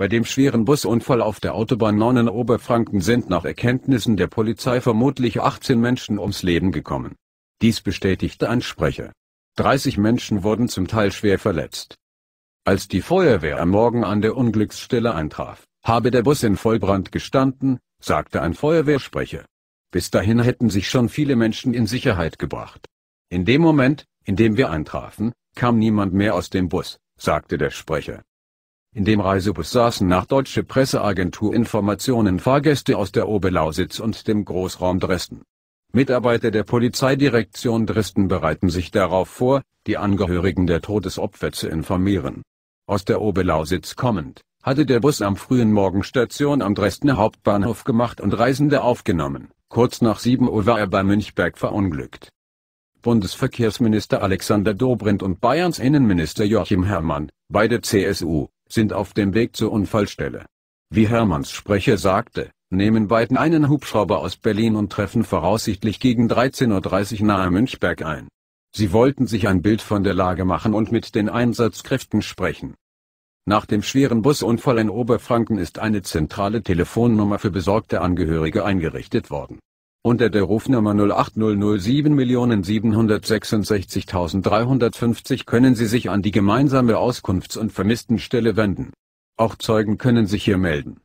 Bei dem schweren Busunfall auf der Autobahn 9 in Oberfranken sind nach Erkenntnissen der Polizei vermutlich 18 Menschen ums Leben gekommen. Dies bestätigte ein Sprecher. 30 Menschen wurden zum Teil schwer verletzt. Als die Feuerwehr am Morgen an der Unglücksstelle eintraf, habe der Bus in Vollbrand gestanden, sagte ein Feuerwehrsprecher. Bis dahin hätten sich schon viele Menschen in Sicherheit gebracht. In dem Moment, in dem wir eintrafen, kam niemand mehr aus dem Bus, sagte der Sprecher. In dem Reisebus saßen nach deutsche Presseagentur-Informationen Fahrgäste aus der Oberlausitz und dem Großraum Dresden. Mitarbeiter der Polizeidirektion Dresden bereiten sich darauf vor, die Angehörigen der Todesopfer zu informieren. Aus der Oberlausitz kommend, hatte der Bus am frühen Morgen Station am Dresdner Hauptbahnhof gemacht und Reisende aufgenommen. Kurz nach 7 Uhr war er bei Münchberg verunglückt. Bundesverkehrsminister Alexander Dobrindt und Bayerns Innenminister Joachim Herrmann, beide CSU, sind auf dem Weg zur Unfallstelle. Wie Hermanns Sprecher sagte, nehmen beiden einen Hubschrauber aus Berlin und treffen voraussichtlich gegen 13.30 Uhr nahe Münchberg ein. Sie wollten sich ein Bild von der Lage machen und mit den Einsatzkräften sprechen. Nach dem schweren Busunfall in Oberfranken ist eine zentrale Telefonnummer für besorgte Angehörige eingerichtet worden unter der Rufnummer 08007766350 können Sie sich an die gemeinsame Auskunfts- und Vermisstenstelle wenden. Auch Zeugen können sich hier melden